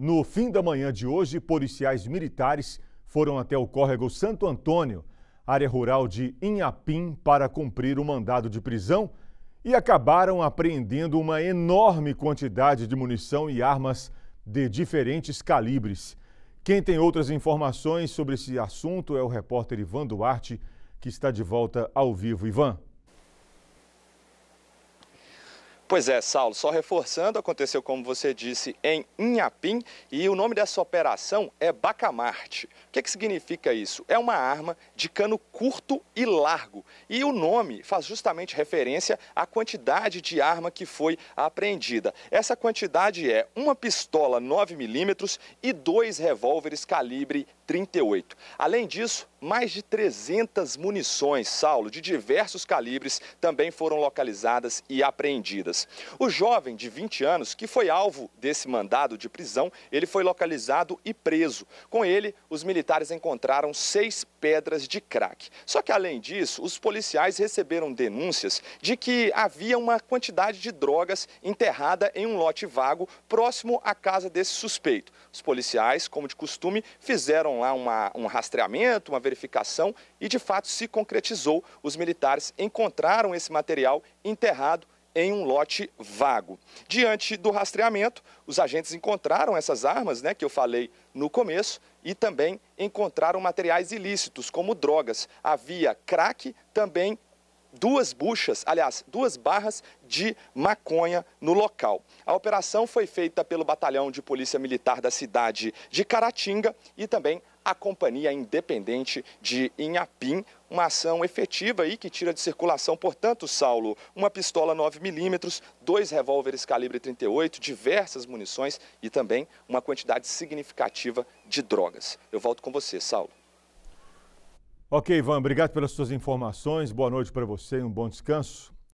No fim da manhã de hoje, policiais militares foram até o córrego Santo Antônio, área rural de Inhapim, para cumprir o mandado de prisão e acabaram apreendendo uma enorme quantidade de munição e armas de diferentes calibres. Quem tem outras informações sobre esse assunto é o repórter Ivan Duarte, que está de volta ao vivo. Ivan. Pois é, Saulo, só reforçando, aconteceu como você disse em Inhapim e o nome dessa operação é Bacamarte. O que, é que significa isso? É uma arma de cano curto e largo e o nome faz justamente referência à quantidade de arma que foi apreendida. Essa quantidade é uma pistola 9mm e dois revólveres calibre 38. Além disso, mais de 300 munições, Saulo, de diversos calibres também foram localizadas e apreendidas. O jovem de 20 anos, que foi alvo desse mandado de prisão, ele foi localizado e preso. Com ele, os militares encontraram seis pedras de crack. Só que, além disso, os policiais receberam denúncias de que havia uma quantidade de drogas enterrada em um lote vago próximo à casa desse suspeito. Os policiais, como de costume, fizeram lá uma, um rastreamento, uma verificação e de fato se concretizou. Os militares encontraram esse material enterrado em um lote vago. Diante do rastreamento, os agentes encontraram essas armas, né, que eu falei no começo, e também encontraram materiais ilícitos, como drogas. Havia crack, também duas buchas, aliás, duas barras de maconha no local. A operação foi feita pelo Batalhão de Polícia Militar da cidade de Caratinga e também a Companhia Independente de Inhapim, uma ação efetiva aí que tira de circulação, portanto, Saulo, uma pistola 9mm, dois revólveres calibre 38, diversas munições e também uma quantidade significativa de drogas. Eu volto com você, Saulo. Ok, Ivan, obrigado pelas suas informações. Boa noite para você, um bom descanso.